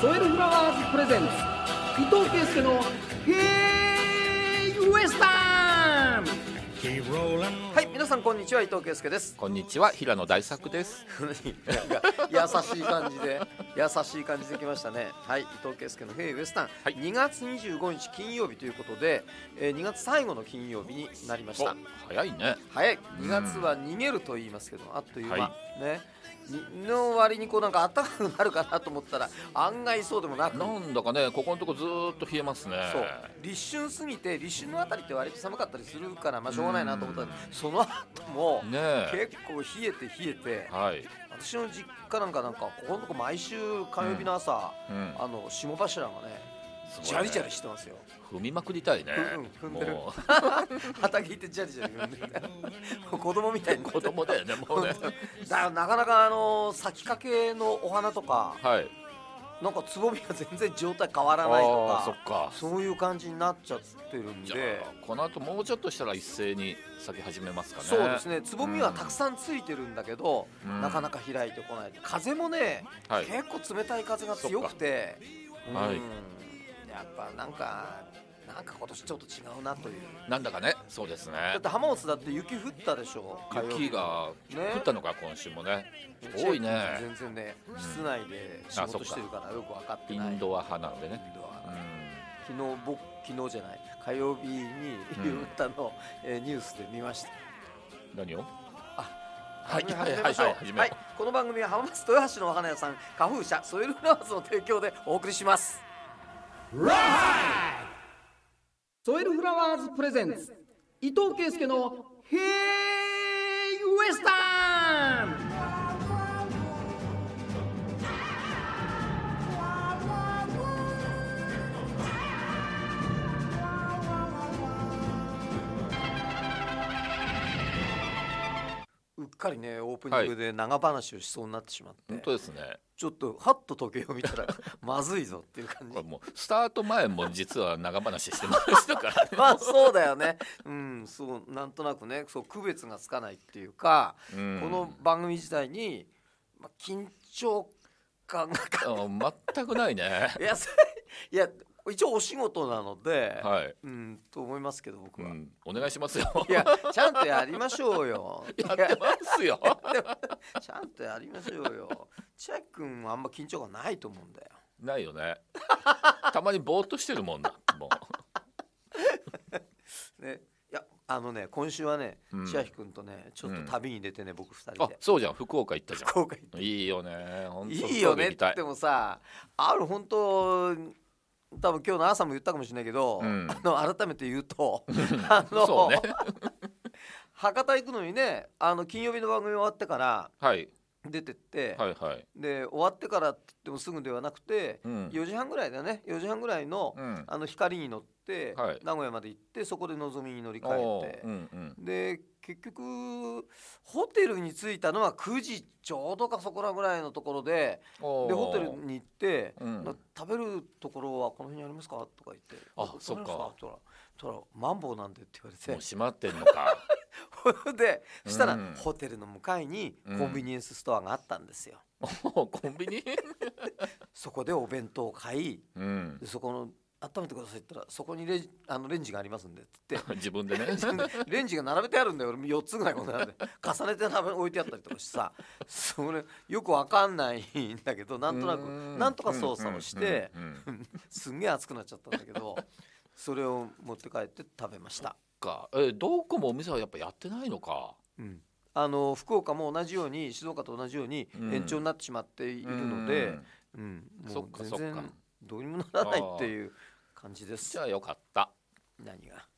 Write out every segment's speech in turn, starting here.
ソイルフラワーズプレゼンツ伊藤圭介の「へえはい皆さんこんにちは伊藤圭介ですこんにちは平野大作です 優しい感じで優しい感じできましたねはい伊藤圭介の「ヘイウエスタン」はい、2月25日金曜日ということで、えー、2月最後の金曜日になりました早いね早い2月は逃げると言いますけどあっという間、はい、ねの割にこうなんか暖かくなるかなと思ったら案外そうでもなくなんだかねここのとこずっと冷えますねそう立春過ぎて立春のあたりって割と寒かったりするからまあしょうがないなと思ったらその後も結構冷えて冷えて、はい、私の実家なんかなんかここのとこ毎週火曜日の朝、うんうん、あの霜柱がねジャリジャリしてますよ踏みまくりたいね、もう 畑行ってジャリジャリ踏んでる子供みたいに子供だよねもうねだからなかなかあの咲きかけのお花とか、はい、なんかつぼみが全然状態変わらないとかそっかそういう感じになっちゃってるんでこの後もうちょっとしたら一斉に咲き始めますかねそうですねつぼみはたくさんついてるんだけど、うん、なかなか開いてこない風もね、はい、結構冷たい風が強くて、はい、やっぱなんかなんか今年ちょっと違うなというなんだかねそうですねだって浜松だって雪降ったでしょ雪が降ったのか、ね、今週もね多いね全然ね室内で仕事してるからよく分かってないインドア派なのでねドア昨日僕昨日じゃない火曜日に夕たの、うん、えニュースで見ました何をはい、はい、はい、はい、この番組は浜松豊橋のお花屋さん、花風社、ソイルフラワーズの提供でお送りします。ソエルフラワーズプレゼンツ伊藤圭介の「ヘイウエスタン」かりねオープニングで長話をしそうになってしまって、はい、本当ですねちょっとはっと時計を見たら まずいぞっていう感じこれもうスタート前も実は長話してましたから まあそうだよねうんそうなんとなくねそう区別がつかないっていうか、うん、この番組時代に、まあ、緊張感が全くないねいやいや一応お仕事なので、はい、うんと思いますけど僕は、うん、お願いしますよいやちゃんとやりましょうよ やってますよちゃんとやりましょうよ千秋君はあんま緊張がないと思うんだよないよねたまにぼーっとしてるもんだもう ねいやあのね今週はね、うん、千秋君とねちょっと旅に出てね、うん、僕二人でそうじゃん福岡行ったじゃん福岡行ったいいよねいいよねってもさある本当多分今日の朝も言ったかもしれないけど、うん、あの改めて言うとあの、ね、博多行くのにねあの金曜日の番組終わってから、出てって、はいはい、で終わってからって言ってもすぐではなくて、うん、4時半ぐらいだね4時半ぐらいのうん、あの光に乗って。、はい、名古屋まで行ってそこで望みに乗り換えて、うんうん、で結局ホテルに着いたのは9時ちょうどかそこらぐらいのところででホテルに行って、うん、食べるところはこの辺にありますか?」とか言って「あそっか」とら「とらマンボウなんで」って言われてもう閉まってんのか でそしたら、うん、ホテルの向かいにコンビニエンスストアがあったんですよ。うん、コンビニ そこでお弁当を買い、うん、そこの温めてくださいったらそこにレジあのレンジがありますんでっつって 自分でね レンジが並べてあるんだよ4つぐらいこんなで重ねて置いてあったりとかしてさそれよくわかんないんだけどなんとなくなんとか操作をしてすんげえ熱くなっちゃったんだけどそれを持って帰って食べましたかえどこもお店はやっぱやってないのかうんあの福岡も同じように静岡と同じように延長になってしまっているので、うん、うん、もう全然どうにもならないっていう感じですじゃあよかった何が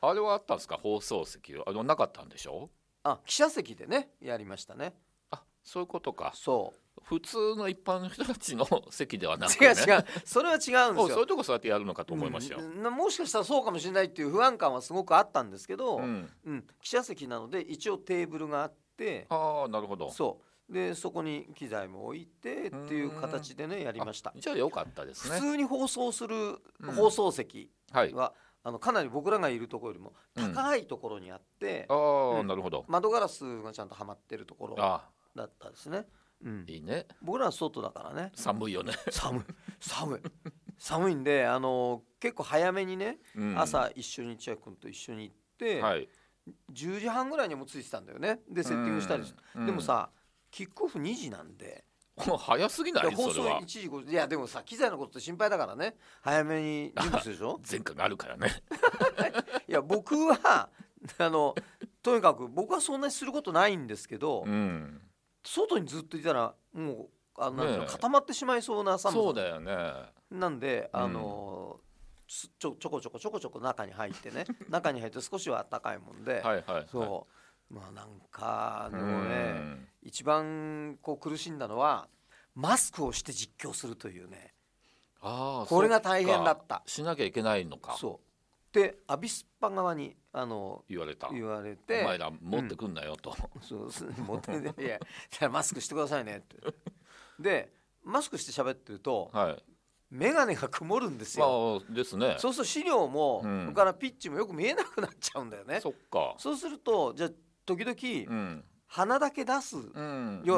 あれはあったんですか放送席あれなかったんでしょあ記者席でねやりましたねあそういうことかそう普通の一般の人たちの席ではなく、ね、違う違うそれは違うんですよそういうとこそうやってやるのかと思いましたよ、うん、もしかしたらそうかもしれないっていう不安感はすごくあったんですけど、うん、うん、記者席なので一応テーブルがあってああなるほどそうでそこに機材も置いてっていう形でねやりましたじゃあよかったですね普通に放送する放送席は、うんはいあのかなり僕らがいるところよりも高いところにあって、うん、ああ、なるほど窓ガラスがちゃんとはまってるところだったですね、うん、いいね僕らは外だからね寒いよね寒い寒い寒いんであの結構早めにね、うん、朝一緒に千秋君と一緒に行って、はい、10時半ぐらいにもついてたんだよねでセッティングしたりして、でもさキックオフ2時なんで 早すぎない放送1時5いやでもさ機材のことって心配だからね早めに準備するでしょ 前科があるからね いや僕はあのとにかく僕はそんなにすることないんですけど、うん、外にずっといたらもうあの、固まってしまいそうな寒さそうだよねなんであの、うんちょちょこちょこちょこちょこ中に入ってね中に入って少しは暖かいもんではいはい、はい、そうまあなんかでもね一番こう苦しんだのはマスクをして実況するというねあこれが大変だったしなきゃいけないのかそうでアビスパ側にあの言われた言われてお前ら持ってくんなよと、うん、そうす持っていやマスクしてくださいねってでマスクして喋ってると、はい、眼鏡が曇るんですよ、まあ、ですねそうすると資料も、うん、からピッチもよく見えなくなっちゃうんだよねそっかそうするとじゃ時々、鼻だけ出すよ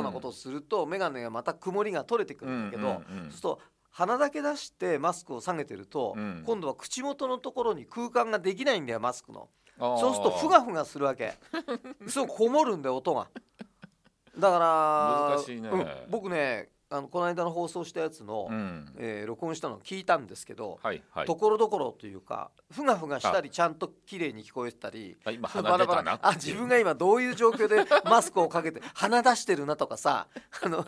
うなことをすると、眼鏡がまた曇りが取れてくるんだけど、そうすると鼻だけ出してマスクを下げてると、今度は口元のところに空間ができないんだよマスクの。そうするとふがふがするわけ。そ うこもるんだよ音が。だから、ねうん、僕ねあのこの間の放送したやつの、うん、えー、録音したのを聞いたんですけど、はいはい、ところどころというかふがふがしたりちゃんと綺麗に聞こえてたり今鼻出たなあ自分が今どういう状況で マスクをかけて鼻出してるなとかさあの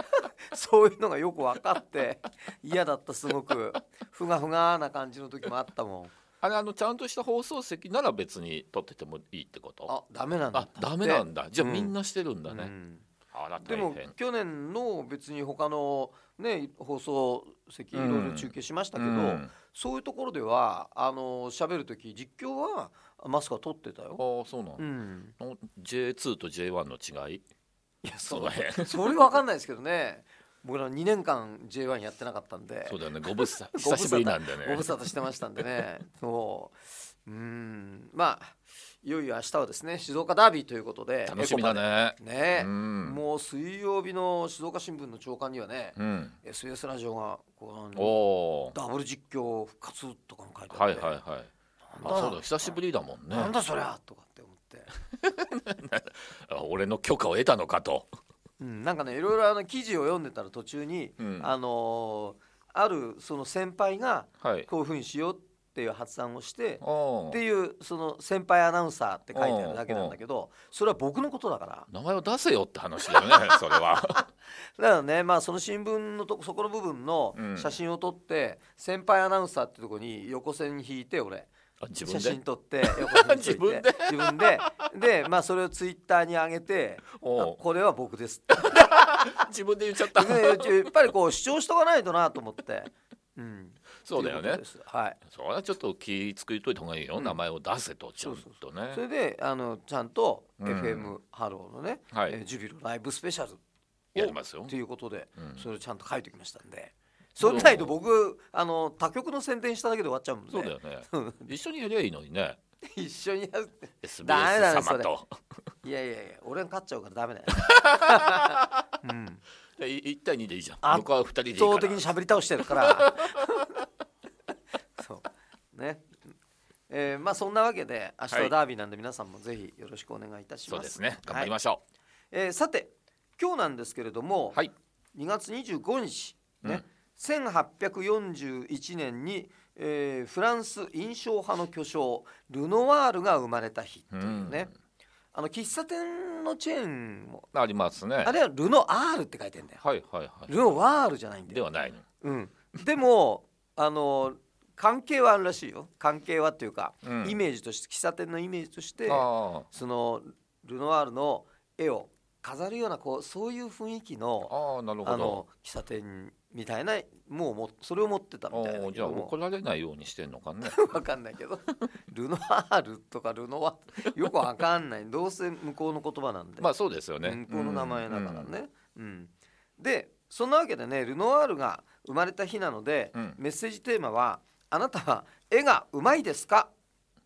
そういうのがよく分かって嫌だったすごくふがふがな感じの時もあったもん。あれあのちゃんとした放送席なら別に撮っててもいいってことあダメなんだあダメなんだじゃあみんなしてるんだね、うんでも去年の別に他のね放送席いろいろ中継しましたけど、うん、そういうところではあの喋る時実況はマスクは取ってたよ。ああそうなん。うん、J2 と J1 の違い？いやそれそれ分かんないですけどね。僕ら2年間 J1 やってなかったんでそうだよねご無沙汰 久しぶりなんでねご無沙汰してましたんでねそううんまあいよいよ明日はですね静岡ダービーということで楽しみだねね、うん、もう水曜日の静岡新聞の朝刊にはね、うん、s s ラジオがこおダブル実況復活とかも書いてあって、はいはいはい、あそうだ久しぶりだもんねなんだそりゃとかって思って 俺の許可を得たのかと、うん、なんかねいろいろあの記事を読んでたら途中に、うん、あのー、あるその先輩がこういうふうにしようってっていう発案をしてっていうその先輩アナウンサーって書いてあるだけなんだけどそれは僕のことだから名前を出せよって話だよね それはだからねまあその新聞のとこそこの部分の写真を撮って、先輩アナウンサーってとこに横線引いて俺。写真撮って 横いて自分で自分でで、まあ、それをツイッターに上げて「これは僕です」っ て自分で言っちゃったやっぱりこう主張しとかないとなと思って、うん、そうだよねはいそれはちょっと気作りといた方がいいよ、うん、名前を出せとちゃんとねそれであのちゃんと FM ハローのね、うん、はい、えー、ジュビロライブスペシャルやりますよということで、それをちゃんと書いてきましたんでそれないと僕あの他局の宣伝しただけで終わっちゃうもんねそうだよね 一緒にやりゃいいのにね一緒にやるダメだねそれいやいやいや俺が勝っちゃうからダメだよ、うん、一対二でいいじゃん僕は二人でいいから圧倒的に喋り倒してるからね、えー、まあそんなわけで明日はダービーなんで皆さんもぜひよろしくお願いいたします、はい、そうですね頑張りましょう、はい、えー、さて今日なんですけれども、はい、2月25日ね、うん、1841年にえー、フランス印象派の巨匠ルノワールが生まれた日というね、うん、あの喫茶店のチェーンもありますねあれはルノアールって書いてんだよ、はいはいはい、ルノワールじゃないんだよではない、うん、でもあの関係はあるらしいよ関係はっていうか、うん、イメージとして喫茶店のイメージとしてそのルノワールの絵を飾るようなこうそういう雰囲気のあなるほど喫茶店みたいなもうもそれを持ってたみたいなじゃあ怒られないようにしてんのかね分 かんないけど ルノワールとかルノワよく分かんないどうせ向こうの言葉なんでまあそうですよね向こうの名前だからね、うん、うん、でそんなわけでねルノワールが生まれた日なので、うん、メッセージテーマは「あなたは絵がうまいですか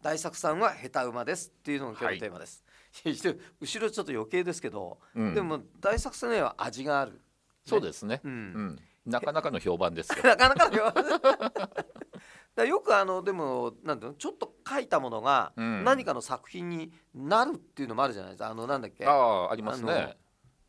大作さんは下手馬ですっていうのが今日のテーマです、はい、後ろちょっと余計ですけど、うん、でも大作さんの絵は味がある、ね、そうですね、うん、うん、なかなかの評判です なかなかの評判 だよくあのでもなんていうのちょっと書いたものが何かの作品になるっていうのもあるじゃないですか、あのなんだっけああありますね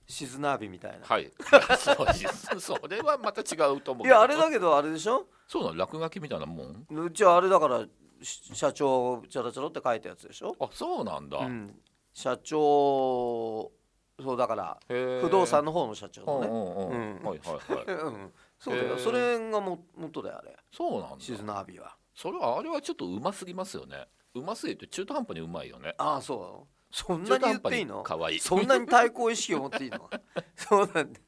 シズナービみたいなはいそうですそれはまた違うと思ういやあれだけどあれでしょそうなの落書きみたいなもんうちはあれだから社長ちゃらちゃらって書いたやつでしょあそうなんだ、うん社長そうだから不動産の方の社長のねうんうんはいはいはい、うんそうだよそれがも元だよあれそうなんだシズナービはそれはあれはちょっとうますぎますよねうますぎて中途半端にうまいよねああそそんなに言っていいの可愛いそんなに対抗意識を持っていいの そうなんで。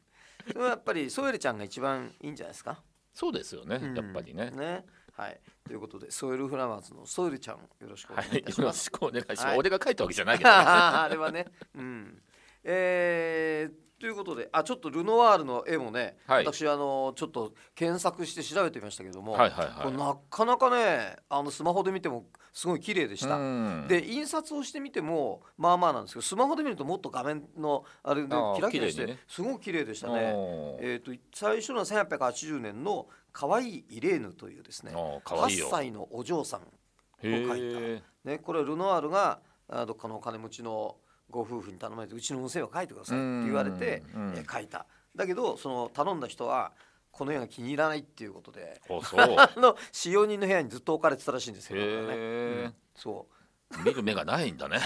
やっぱりソエルちゃんが一番いいんじゃないですかそうですよね、やっぱりねねはい、ということでソイルフラワーズのソイルちゃんよろしくお願いします、はい、よろしくお願いします、はい、俺が書いたわけじゃないけど、ね、あれはねうんえー、ということであちょっとルノワールの絵もね、はい、私あのちょっと検索して調べてみましたけども、はいはいはい、なかなかねあのスマホで見てもすごい綺麗でした。で印刷をしてみてもまあまあなんですけどスマホで見るともっと画面のあれでキラキラして、ね、すごく綺麗でしたね。えーと、最初の1880年の「可愛いイレーヌ」というですね8歳のお嬢さんを描いた、ね、これルノワールがどっかのお金持ちのご夫婦に頼まれてうちの運は書いてくださいって言われて、え書いただけどその頼んだ人はこの絵が気に入らないっていうことで あの使用人の部屋にずっと置かれてたらしいんですよ、ね、うん、そう見る目がないんだね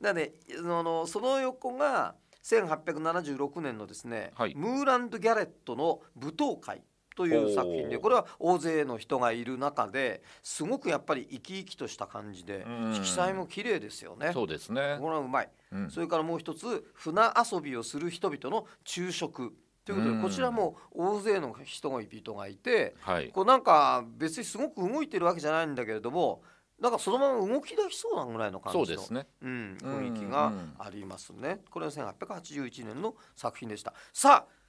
だね そのその横が1876年のですね、はい、ムーランド・ギャレットの舞踏会という作品でこれは大勢の人がいる中ですごくやっぱり生き生きとした感じで色彩も綺麗ですよね。そうですねこれはうまい、うん、それからもう一つ船遊びをする人々の昼食ということで、こちらも大勢の人々がいて、こうなんか別にすごく動いてるわけじゃないんだけれどもなんかそのまま動き出しそうなぐらいの感じのそうですね、うん、雰囲気がありますね。これは1881年の作品でした。さあ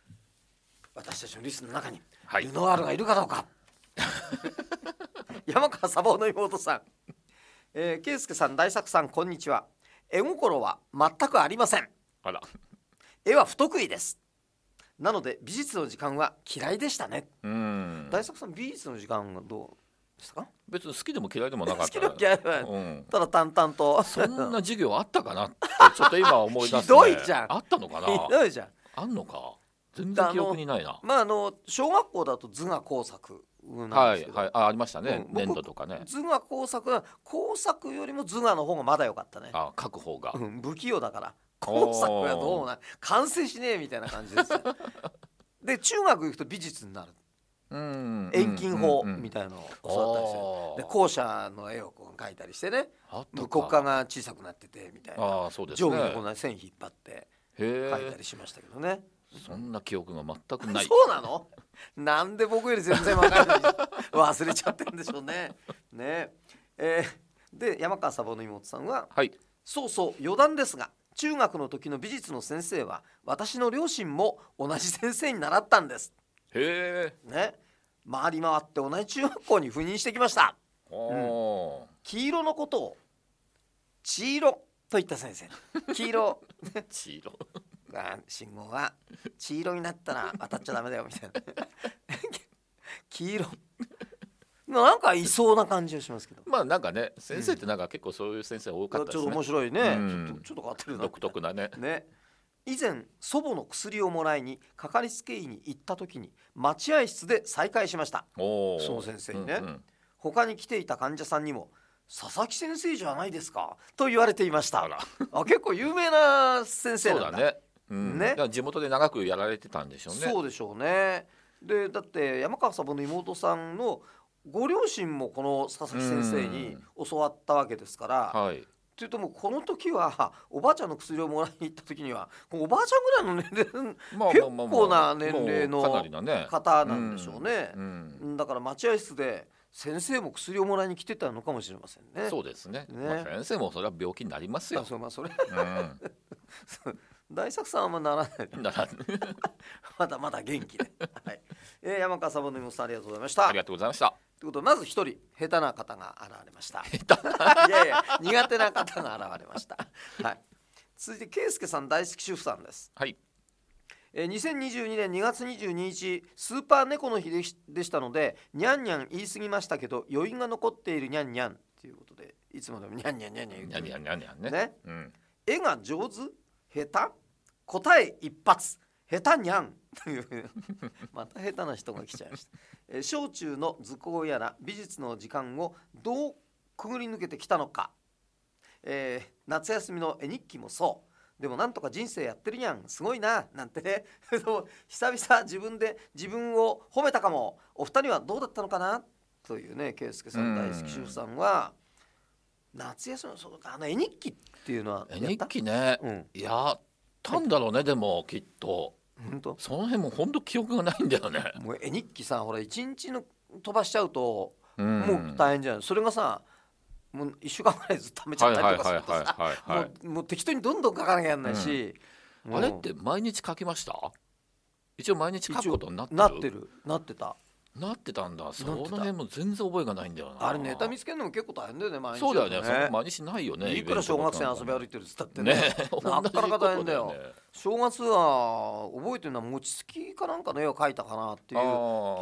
私たちのリストの中にルノワールがいるかどうか、山川サボの妹さん、えー、圭介さん大作さんこんにちは絵心は全くありませんあら絵は不得意ですなので美術の時間は嫌いでしたね大作さん美術の時間はどうでしたか別に好きでも嫌いでもなかった、好きでも嫌い、ただ淡々とそんな授業あったかなってちょっと今思い出す、ね、ひどいじゃんあったのかなひどいじゃんあんのか全然記憶にないなまああの小学校だと図画工作なんはいはい、あありましたね、うん僕粘土とかね図画工作は工作よりも図画の方がまだ良かったね、あ書く方が、うん、不器用だから工作はどうもな完成しねえみたいな感じです で中学行くと美術になる遠近法みたいのを教わったりしてあーで校舎の絵をこう描いたりしてねあったかが小さくなっててみたいなあそうですね上下のこんな線引っ張って描いたりしましたけどねそんな記憶が全くないそうなのなんで僕より全然わかんない忘れちゃってるんでしょうねねえー、で山川サボの妹さんは、はい、そうそう余談ですが中学の時の美術の先生は私の両親も同じ先生に習ったんですへえね回り回って同じ中学校に赴任してきました、うん、黄色のことを「黄色」と言った先生黄色黄色 が信号は黄色になったら渡っちゃダメだよみたいな黄色なんかいそうな感じがしますけどまあなんかね先生ってなんか結構そういう先生多かったですね、ちょっと面白いね、うん、ちょっと変わってる独特なねね以前祖母の薬をもらいにかかりつけ医に行った時に待合室で再会しましたその先生にね、うんうん、他に来ていた患者さんにも佐々木先生じゃないですかと言われていましたあ結構有名な先生なんだねね地元で長くやられてたんでしょうねそうでしょうねでだって山川さんの妹さんのご両親もこの佐々木先生に教わったわけですから、はい、というともうこの時はおばあちゃんの薬をもらいに行った時にはおばあちゃんぐらいの年齢、まあ、結構な年齢の方なんでしょうね、うんうん、だから待合室で先生も薬をもらいに来てたのかもしれませんねそうですね、ねまあ、先生もそれは病気になりますよそ,、まあ、それ、うん 大作さんはならない まだまだ元気で、はいえー、山川さんのさんありがとうございましたありがとうございましたということでまず一人下手な方が現れました下手いやいや苦手な方が現れました、はい、続いて圭介さん大好き主婦さんですはい2022年2月22日スーパー猫の日でしたのでにゃんにゃん言い過ぎましたけど余韻が残っているにゃんにゃんということでいつもでもにゃんにゃんにゃんにゃんにゃんにゃんにゃんね、ねうん、絵が上手下手答え一発下手にゃんというまた下手な人が来ちゃいました、え小中の図工やら美術の時間をどうくぐり抜けてきたのか、えー、夏休みの絵日記もそうでもなんとか人生やってるやんすごいななんて 久々自分で自分を褒めたかもお二人はどうだったのかなというね圭介さん大好き主婦さんは。夏休みそうあの絵日記っていうのは絵日記ね、うん、やったんだろうねでもきっと本当その辺も本当記憶がないんだよねもう絵日記さほら一日の飛ばしちゃうと、うん、もう大変じゃないそれがさもう一週間ぐらいずっと貯めちゃったりとかするとさもう適当にどんどん書かなきゃいけないし、うん、あれって毎日書きました一応毎日書くことになってるなってるなってたなってたんだその辺も全然覚えがないんだよなあれネタ見つけるのも結構大変だよね毎日そうだよねね毎日ないよねいくら小学生遊び歩いてるっつったってねなかなか大変だよ正月は覚えてるのは餅つきかなんかの絵を描いたかなっていう気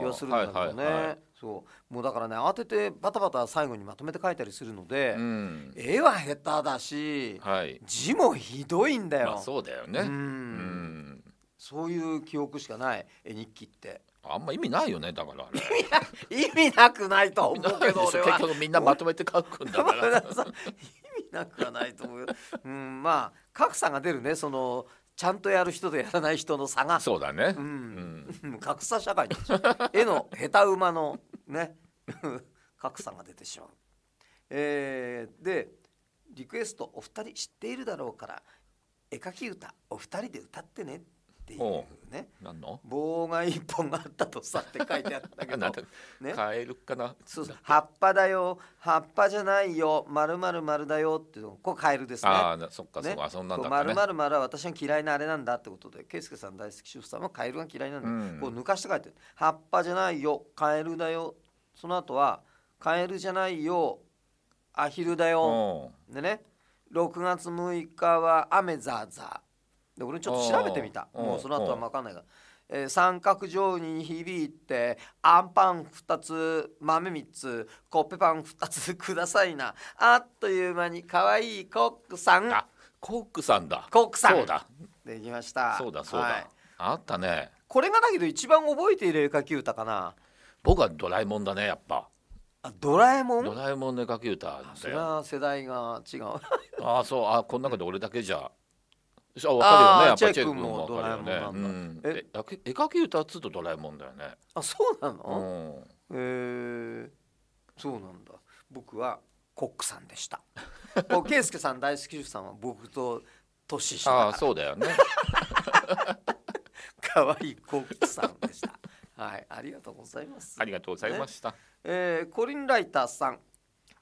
はするんだけどね、そうもうだからね慌ててバタバタ最後にまとめて描いたりするので、うん、絵は下手だし、はい、字もひどいんだよ、そうだよねうん、そういう記憶しかない絵日記って。あんま意味ないよねだから 意味なくないと思うけど俺は結局みんなまとめて書くんだから 意味なくはないと思うよ、うん、まあ格差が出るねそのちゃんとやる人とやらない人の差がそうだね、うん、うん、格差社会に絵の下手馬のね格差が出てしまう、えー、でリクエストお二人知っているだろうから絵描き歌お二人で歌ってねっていうねなの棒が一本あったとさって書いてあったけど、ね、カエルかなそうそう葉っぱだよ葉っぱじゃないよまるまるまるだよっていうのこれカエルですねああそっかそっか、そんなんだまるまるまるは私は嫌いなあれなんだってことで圭介さん大好き主婦さんはカエルが嫌いなんで、うん、こう抜かして書いて葉っぱじゃないよカエルだよその後はカエルじゃないよアヒルだよでね6月6日は雨ザーザで俺ちょっと調べてみたもうその後は分かんないが、えー、三角定規に響いてあんパン2つ豆3つコッペパン2つくださいなあっという間にかわいいコックさんあコックさんだコックさんそうだできましたそうだそうだ、はい、あったねこれがだけど一番覚えている絵描き歌かな僕はドラえもんだねやっぱあドラえもんドラえもんの絵描き歌それは世代が違うああそうあこの中で俺だけじゃあ分かるよねやっぱチェックも分かるよね、うん、え絵描き歌っつうとドラえもんだよねあそうなの、うん、えー、そうなんだ僕はコックさんでしたお圭介さん大好きさんは僕と年下あそうだよね可愛 いコックさんでしたはいありがとうございますありがとうございました、ね、えー、コリンライターさん、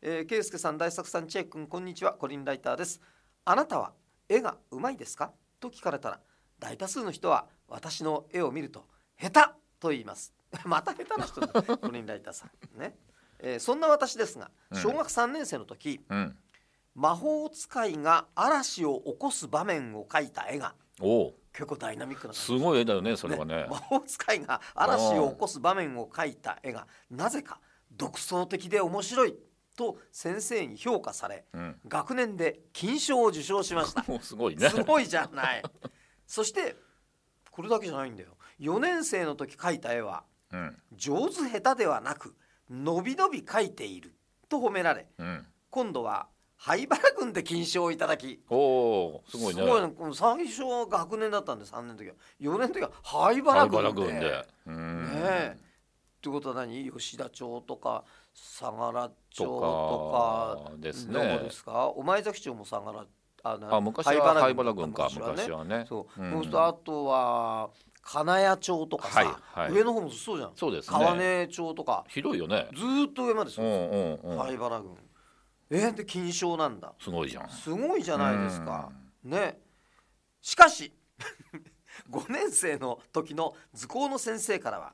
えー、圭介さん大作さんチェッ君こんにちはコリンライターですあなたは絵がうまいですかと聞かれたら大多数の人は私の絵を見ると下手と言います また下手な人だコリ ンライターさんね、えー、そんな私ですが小学3年生の時、うん、魔法使いが嵐を起こす場面を描いた絵が結構ダイナミックなすごい絵だよねそれはね、ね、魔法使いが嵐を起こす場面を描いた絵がなぜか独創的で面白いと先生に評価され、うん、学年で金賞を受賞しました すごいねすごいじゃない そしてこれだけじゃないんだよ4年生の時描いた絵は、うん、上手下手ではなくのびのび描いていると褒められ、うん、今度は灰原君で金賞をいただきおすごいねすごいね最初は学年だったんで3年の時は4年の時は灰原君で原君で、ねえってことは何吉田町とか相良町とかですねですかお前崎町も相良ああ昔は灰原郡か昔はねそう、うん、そうするとあとは金谷町とかさ、はいはい、上の方もそうじゃんそうです、ね、川根町とか広いよねずっと上までそうです、うんうん、灰原郡えー、で金賞なんだすごいじゃんすごいじゃないですかねしかし5 年生の時の図工の先生からは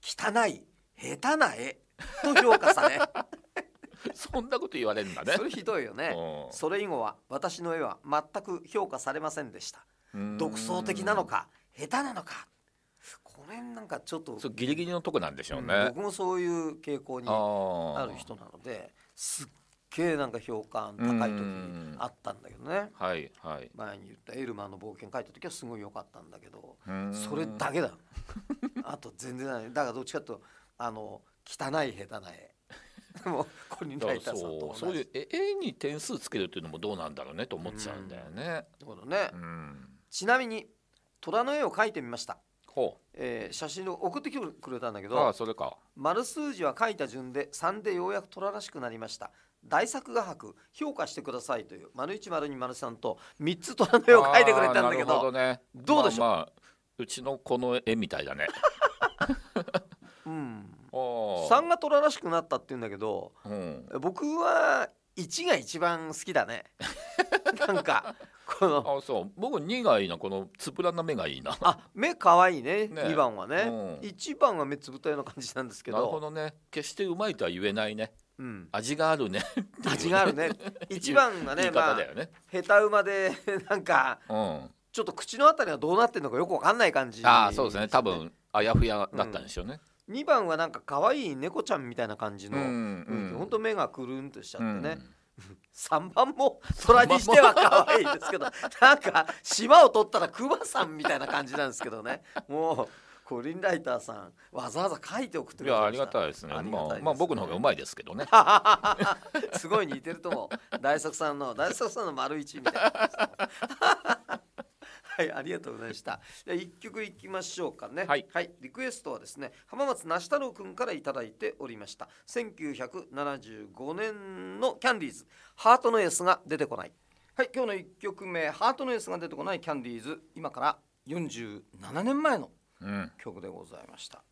汚い下手な絵と評価され そんなこと言われるんだねそれひどいよね、それ以後は私の絵は全く評価されませんでした独創的なのか下手なのかこれなんかちょっとそギリギリのとこなんでしょうね、うん、僕もそういう傾向にある人なのですっげえなんか評価高い時にあったんだけどね、はいはい、前に言った「エルマーの冒険」書いた時はすごい良かったんだけどそれだけだ あと全然ないだからどっちかというとあの汚い下手な絵。もこれに泣いたさとそういう絵に点数つけるっていうのもどうなんだろうねと思っちゃうんだよね。なるほどね、ちなみに虎の絵を描いてみました。ほう、えー、写真を送ってくれたんだけどああそれか丸数字は書いた順で3でようやく虎らしくなりました大作画伯評価してくださいという丸一丸二丸三と三つ虎の絵を描いてくれたんだけどど、ね,、うでしょう、まあまあ、うちの子の絵みたいだね。うん3が虎らしくなったって言うんだけど、うん、僕は一が一番好きだね なんかこのあそう僕2がいいなこのつぶらな目がいいなあ目かわいいねね2番はね、うん、1番は目つぶったような感じなんですけどなるほどね決してうまいとは言えないねうん、味があるね味があるね 一番がねね、まあ、下手馬で なんか、うん、ちょっと口のあたりはどうなってるのかよくわかんない感じ、ね、ああそうですね多分あやふやだったんでしょうね、うん、2番はなんか可愛い猫ちゃんみたいな感じの、うんうん、ほんと目がくるんとしちゃってね、うん、3 番も虎にしては可愛いですけどなんか島を取ったらクマさんみたいな感じなんですけどねもうコリンライターさんわざわざ書いて送ってくれたいやありがたいですねまあ、まあ、僕の方がうまいですけどね すごい似てると思う大作さんの大作さんの丸一みたいな はい、ありがとうございました。じゃ一曲いきましょうかね、はい。はい、リクエストはですね、浜松梨太郎くんから頂いておりました。1975年のキャンディーズ、ハートのエースが出てこない。はい、今日の1曲目、ハートのエースが出てこないキャンディーズ、今から47年前の曲でございました、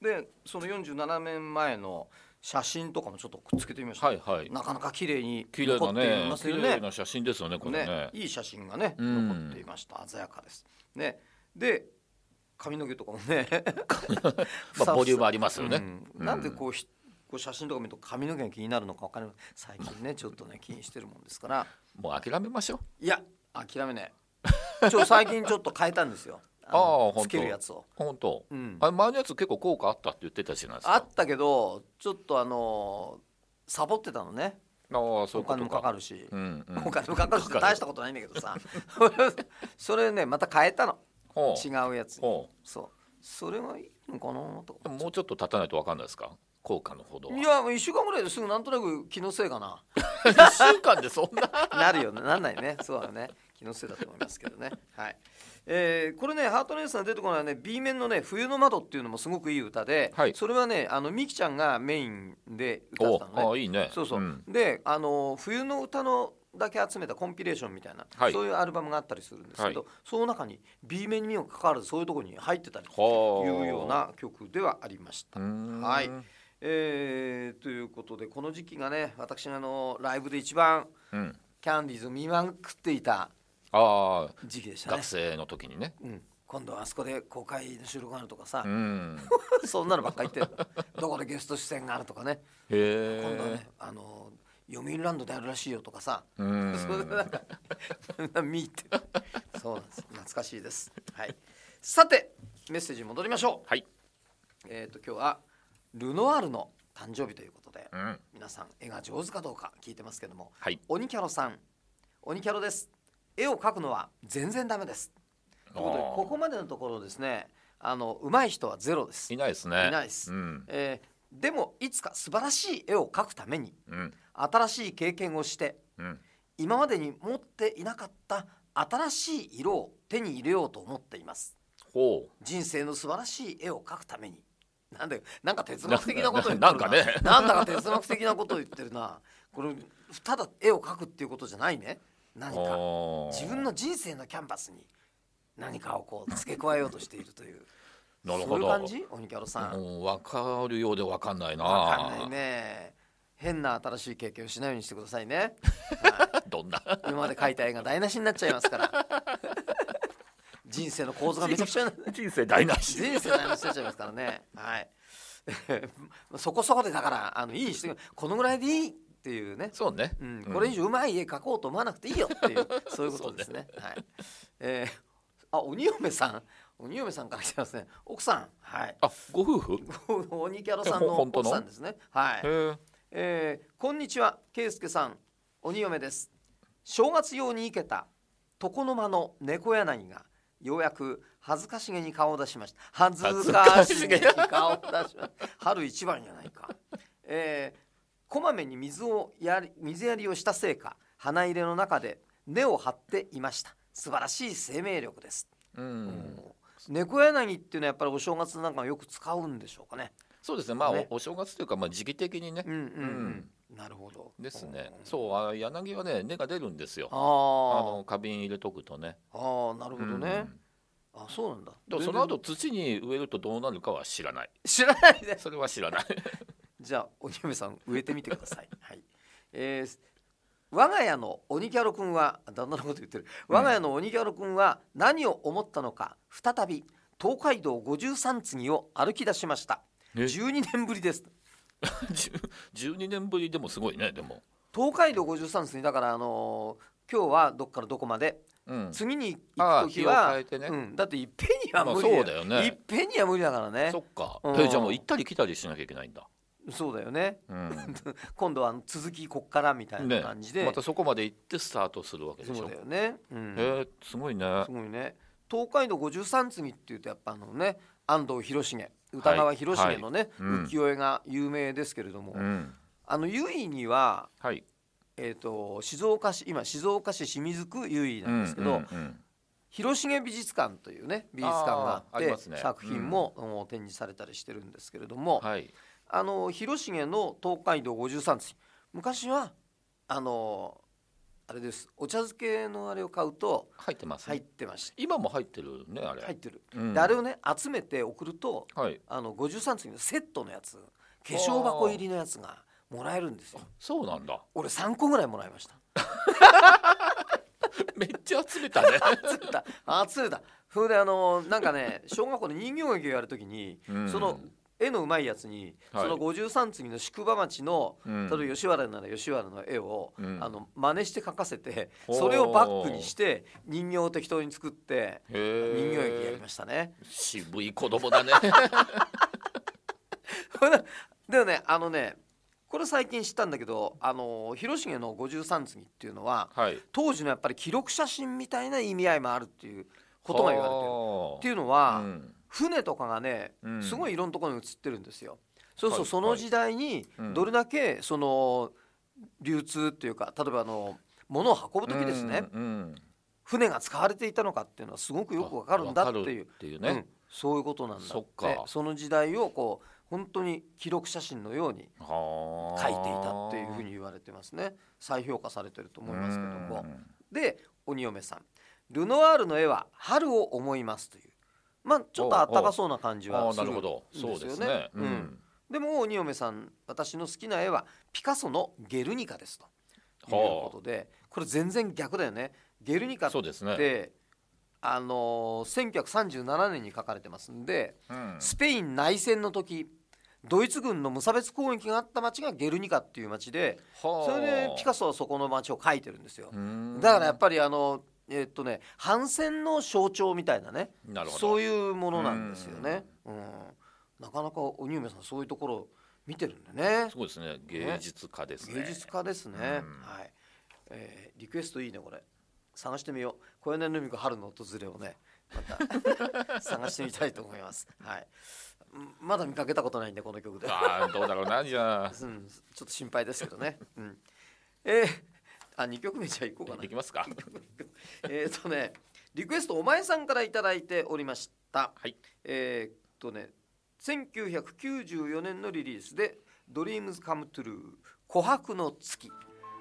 うん、でその47年前の写真とかもちょっとくっつけてみました、はいはい、なかなか綺麗に残っていますよね綺麗、な写真ですよねこれね、ね、いい写真がね残っていました、うん、鮮やかですねで髪の毛とかもね まあ、ボリュームありますよね、うん、なんでこうこう写真とか見ると髪の毛が気になるのか分かりません最近ねちょっとね気にしてるもんですからもう諦めましょういや諦めねえ最近ちょっと変えたんですよああつけるやつを本当、うん、あれ前のやつ結構効果あったって言ってたじゃないですかあったけどちょっとあのサボってたのねああそうお金もかかるし、うんうん、お金もかかるし大したことないんだけどさ それねまた変えたの違うやつにそうそれがいいのかなともうちょっと経たないと分かんないですか効果のほどいや1週間ぐらいですぐなんとなく気のせいかな1 週間でそんな なるよなんないねそうだね気のせいだと思いますけどね はい、えー、これねハートネスの出てこないね B 面のね「冬の窓」っていうのもすごくいい歌で、はい、それはねあのミキちゃんがメインで歌ったのねあいいねそうそう、うん、であの冬の歌のだけ集めたコンピレーションみたいな、はい、そういうアルバムがあったりするんですけど、はい、その中に B 面にもかかわらずそういうところに入ってたりというような曲ではありました。はい、えー、ということでこの時期がね私があのライブで一番、うん、キャンディーズを見まくっていたあ時期でしたね学生の時にね、うん、今度あそこで公開の収録があるとかさ、うん、そんなのばっか言ってるどこでゲスト出演があるとかねへ今度はねあの読売ランドであるらしいよとかさ、うん、それでなんか見てそうなんです懐かしいです、はい、さてメッセージ戻りましょう、はい、えっ、ー、と今日はルノワールの誕生日ということで、うん、皆さん絵が上手かどうか聞いてますけども、はい、鬼キャロさん鬼キャロです絵を描くのは全然ダメですということでここまでのところですねあの上手い人はゼロですいないですねいないです、うん、えー、でもいつか素晴らしい絵を描くために、うん、新しい経験をして、うん、今までに持っていなかった新しい色を手に入れようと思っています人生の素晴らしい絵を描くためになんでなんか哲学的なこと言ってるな んかねなんだか哲学的なことを言ってるなこれただ絵を描くっていうことじゃないね何か自分の人生のキャンパスに何かをこう付け加えようとしているという。なるほど。そういう感じ、鬼キャロさん。わかるようでわかんないな。分かんないね。変な新しい経験をしないようにしてくださいね。はい、どんな。今まで書いた絵が台無しになっちゃいますから。人生の構造がめちゃくちゃ人生台無し。人生台無しになっちゃいますからね。はい。そこそこでだからあのいいしてこのぐらいでいいっていうねそうね、うん、これ以上うまい絵描こうと思わなくていいよっていう そういうことですね。ねはい、えー、あ鬼嫁さん鬼嫁さんから来てますね奥さんはいあご夫婦 鬼キャラさんの奥さんですねはい、えー、こんにちは圭介さん鬼嫁です正月用に生けた床の間の猫柳がようやく恥ずかしげに顔を出しました恥ずかしげに顔を出しました春一番じゃないか、えーこまめに水をやり水やりをしたせいか花入れの中で根を張っていました素晴らしい生命力です、うん、猫柳っていうのはやっぱりお正月なんかよく使うんでしょうかねそうですねまあ、ね、お正月というか、まあ、時期的にね、うんうんうん、なるほどですね、うん、そうあ柳はね根が出るんですよあの花瓶入れとくとねああなるほどね、うん、あそうなんだでその後土に植えるとどうなるかは知らない知らないねそれは知らないじゃあ鬼嫁さん植えてみてください はいえー、我が家の鬼キャロ君は旦那のこと言ってる、我が家の鬼キャロ君は何を思ったのか再び東海道五十三次を歩き出しました十二年ぶりです 十二年ぶりでもすごいねでも東海道五十三次だからあのー、今日はどっからどこまでうん、次に行く時は、ねうん、だっていっぺんには無理だ,、まあ、だよねいっぺんには無理だからねそっか、うん、じゃあもう行ったり来たりしなきゃいけないんだそうだよね、うん、今度は続きこっからみたいな感じで、ね、またそこまで行ってスタートするわけでしょそうだよね、うん、えー、すごいねすごいね東海道五十三次っていうとやっぱあのね安藤広重歌川広重のね、はいはい、浮世絵が有名ですけれども、うん、あの由比には、はい、えーと、静岡市今静岡市清水区由比なんですけど、うんうんうん広重美術館というね美術館があって、ね、作品も、うん、展示されたりしてるんですけれども、はい、あの広重の東海道五十三次昔はあのあれですお茶漬けのあれを買うと入ってます、ね、入ってました今も入ってるねあれ入ってる、うん、あれをね集めて送ると、はい、あの十三次のセットのやつ化粧箱入りのやつがもらえるんですよそうなんだ俺3個ぐらいもらいました めっちゃ集めたね 集めた集めたそれであのなんかね小学校の人形劇をやるときに、うん、その絵のうまいやつに、はい、その53次の宿場町の、うん、例えば吉原なら吉原の絵を、うん、あの真似して描かせてそれをバックにして人形を適当に作って人形劇やりましたね渋い子供だね でもねあのねこれ最近知ったんだけどあの広重の53次っていうのは、はい、当時のやっぱり記録写真みたいな意味合いもあるっていうことが言われてる。っていうのは、うん船とかがね、すごいいろんなところに移ってるんですよ。そうそう、その時代にどれだけその流通っていうか例えばあの物を運ぶ時ですね、船が使われていたのかっていうのはすごくよくわかるんだっていううん、そういうことなんだってその時代をこう本当に記録写真のように書いていたっていうふうに言われてますね再評価されてると思いますけどもで鬼嫁さん「ルノワールの絵は春を思います」というまあちょっとあったかそうな感じはするんですよね。ねうん、でも鬼嫁さん私の好きな絵はピカソの「ゲルニカ」ですということでこれ全然逆だよね。ゲルニカって、あのー、1937年に書かれてますんで、うん、スペイン内戦の時ドイツ軍の無差別攻撃があった町がゲルニカっていう町で、それでピカソはそこの町を描いてるんですよだからやっぱりあのえっとね反戦の象徴みたいなねそういうものなんですよね。うんなかなか鬼嫁さんそういうところ見てるんでね。そうですね芸術家ですね。芸術家ですね。はい、えー。リクエストいいねこれ。探してみよう。小柳ルミ子春の訪れをねまた 探してみたいと思います。はい。まだ見かけたことないんでこの曲で。ああどうだろうなじゃあ。うんちょっと心配ですけどね。うん。えー、あ二曲目じゃ行こうかな行きますか えっとねリクエストお前さんから頂いておりましたはいえっとね1994年のリリースで「ドリームズカムトゥルー琥珀の月」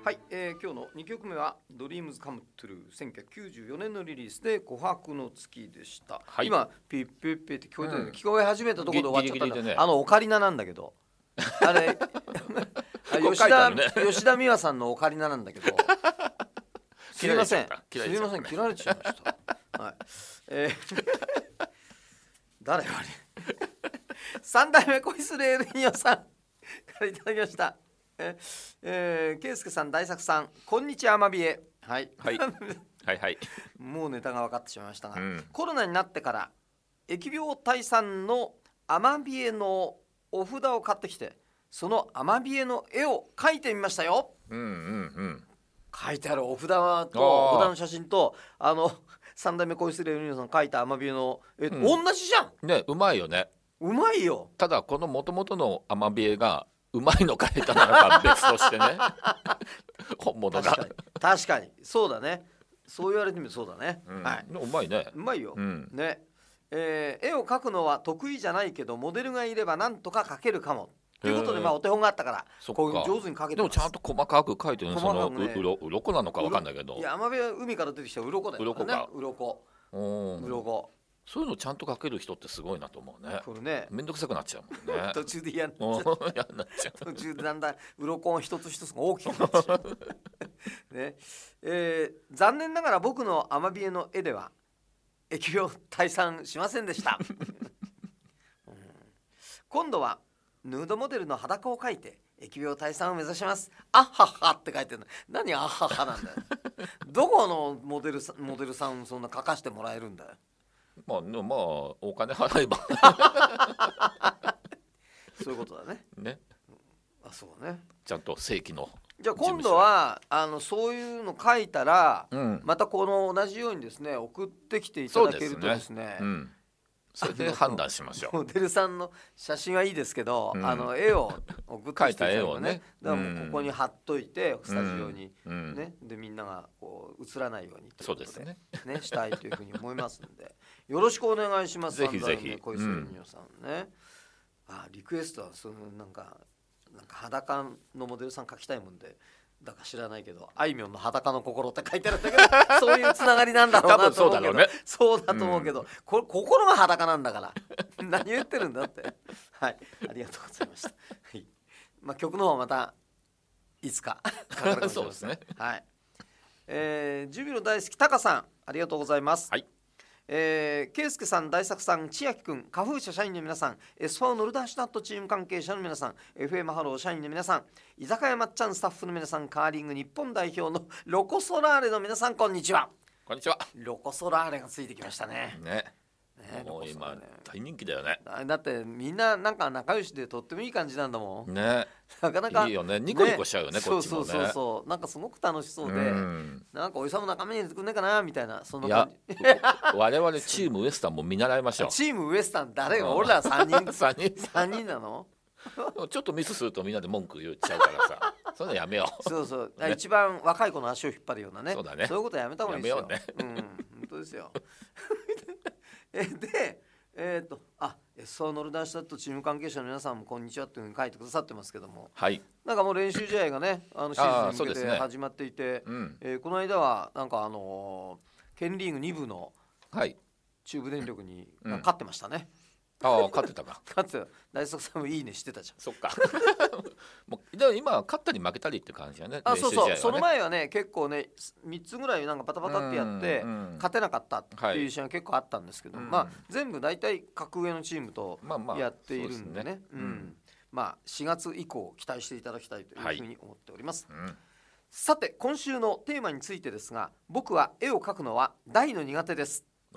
はい、えー、今日の2曲目は「ドリームズカムトゥルー1994年のリリースで「琥珀の月」でした、はい、今ピッピッピッって聞こえてうん、聞こえ始めたところで終わっちゃったんだ、ね、あのオカリナなんだけどあれ 吉田、ね、吉田美和さんのオカリナなんだけど すみません、すみません切られちゃいましたはいえー、誰あれ三代目恋するエルニオさんからいただきましたええー、圭介さん大作さんこんにちはアマビエはい、はい、はいはいもうネタが分かってしまいましたが、うん、コロナになってから疫病退散のアマビエのお札を買ってきてそのアマビエの絵を描いてみましたよ。うんうんうん、書いてあるお札とお札の写真とあの 三代目恋するユニオさん描いたアマビエの絵、うん、同じじゃんねうまいよねうまいよただこのもともとのアマビエがうまいの描いたなのか別としてね 本物が確かにそうだねそう言われてみるそうだね、うん、はい、うまいねうまいよ、うん、ねえー、絵を描くのは得意じゃないけどモデルがいればなんとか描けるかもということで、まあ、お手本があったからこういう上手に書けてでもちゃんと細かく書いてる、ね、そのうろうろこなのか分かんないけどいや浜辺は海から出てきた鱗だよね鱗か鱗鱗そういうのちゃんと書ける人ってすごいなと思うね。これね、面倒くさくなっちゃうもんね。途中で 嫌になっちゃう。途中でだんだん鱗の一つ一つが大きくなっちゃう。ね、えー、残念ながら僕のアマビエの絵では疫病退散しませんでした。今度はヌードモデルの裸を描いて疫病退散を目指しますあっはっはって書いてるの何あっはっはなんだよ どこのモデルさモデルさんそんな書かしてもらえるんだよまあ、まあ、お金払えば そういうことだねねあそうねちゃんと正規のじゃあ今度はあのそういうの書いたら、うん、またこの同じようにですね送ってきていただけるとですね、ねうん、それで判断しましょうモデルさんの写真はいいですけど、うん、あの絵を送ってきてるのねだからここに貼っといて、スタジオに、ね、でみんながこう映らないようにということでね、ね、したいというふうに思いますのでよろしくお願いしますぜひぜひ小磯美さんね、あリクエストはそのなんかなんか裸のモデルさん描きたいもんでだか知らないけどあいみょんの「裸の心」って書いてあるんだけど そういうつながりなんだろうなと思うけど、ね、そうだと思うけど、うん、こ心が裸なんだから 何言ってるんだってはいありがとうございました、はいまあ、曲の方またいつかかかるかませ ね、はいえー、ジュビロ大好きタカさんありがとうございます、はいえー、圭介さん大作さん千秋君花粉社社員の皆さん SFAO ノルダーシュナットチーム関係者の皆さん FM ハロー社員の皆さん居酒屋まっちゃんスタッフの皆さんカーリング日本代表のロコ・ソラーレの皆さんこんにちはこんにちはロコ・ソラーレがついてきましたねねもう今、大人気だよねだってみんななんか仲良しでとってもいい感じなんだもんね なかなかいいよねニコニコしちゃうよね、ね、こっちも、ね、そうそうそうなんかすごく楽しそうで、うん、なんかおじさんも仲間に作れくんねえかなみたいなそんな感じ 我々チームウエスタンも見習いましょうチームウエスタン誰が、俺ら3人3 人 ,3 人なのちょっとミスするとみんなで文句言っちゃうからさそういうのやめようそうそう、ね、一番若い子の足を引っ張るようなねそうだねそういうことやめた方がいいですよ、ね、うん本当ですよえでえっ、ー、とあ SO ノルダーシュタットチーム関係者の皆さんもこんにちはっていうふうに書いてくださってますけども、はい、なんかもう練習試合がねあのシーズンに向けて始まっていて、ねうん、えー、この間はなんかあのー、県リーグ2部の中部電力に、勝ってましたね。うんああ勝ってたか 勝ってた大作さんもいいねしてたじゃんそっか もうで今勝ったり負けたりって感じだねあそうそう、ね、その前はね結構ね3つぐらいなんかバタバタってやって、うんうん、勝てなかったっていう試合結構あったんですけど、はい、まあ全部大体格上のチームとやっているんでね、うん、まあ4月以降期待していただきたいというふうに思っております、はいうんさて今週のテーマについてですが僕は絵を描くのは大の苦手です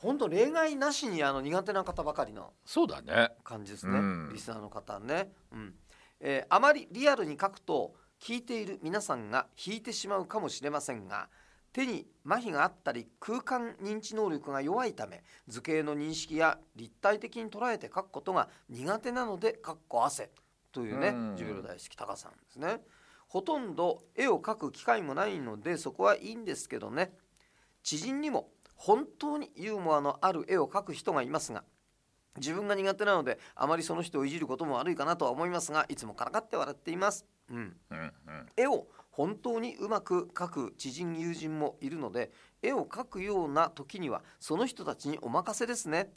本当例外なしにあの苦手な方ばかりのそうだね感じですね、うん、リスナーの方ね、うんえー、あまりリアルに書くと聞いている皆さんが引いてしまうかもしれませんが手に麻痺があったり空間認知能力が弱いため図形の認識や立体的に捉えて書くことが苦手なので「かっこ汗」というね10大好きタさんですね。ほとんど絵を描く機会もないのでそこはいいんですけどね知人にも本当にユーモアのある絵を描く人がいますが自分が苦手なのであまりその人をいじることも悪いかなとは思いますがいつもからかって笑っています、うん、うん絵を本当にうまく描く知人友人もいるので絵を描くような時にはその人たちにお任せですね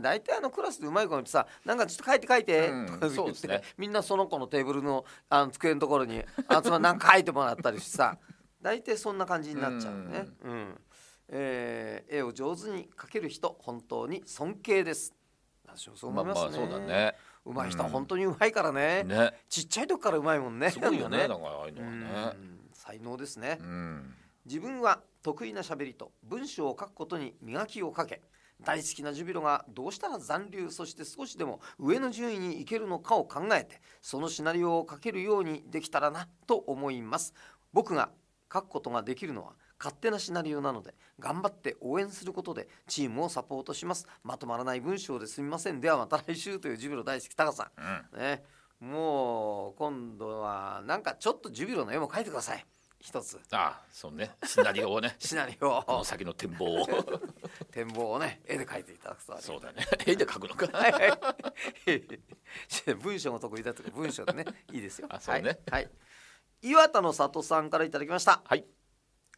大体あのクラスでうまい子うてさなんかちょっと書いて書いて、とか言って、ね、みんなその子のテーブルのあの机のところに集まて何か書いてもらったりしてさ 大体そんな感じになっちゃうね。うん、うんえー、絵を上手に描ける人本当に尊敬です私もそう思いますね、まあ、そうだね上手い人は本当に上手いからねうんね、ちっちゃい時から上手いもんねすごいよねだからあうの才能ですね、うん、自分は得意な喋りと文章を書くことに磨きをかけ大好きなジュビロがどうしたら残留そして少しでも上の順位に行けるのかを考えてそのシナリオを書けるようにできたらなと思います僕が書くことができるのは勝手なシナリオなので頑張って応援することでチームをサポートしますまとまらない文章ですみませんではまた来週というジュビロ大好きタカさん、うん、ね、もう今度はなんかちょっとジュビロの絵も描いてください一つあそうねシナリオをね シナリオこの先の展望を 展望をね絵で描いていただくとそうだね絵で描くのかはい、文章が得意だとか文章でねいいですよあそうね、はい、はい、岩田の里さんからいただきましたはい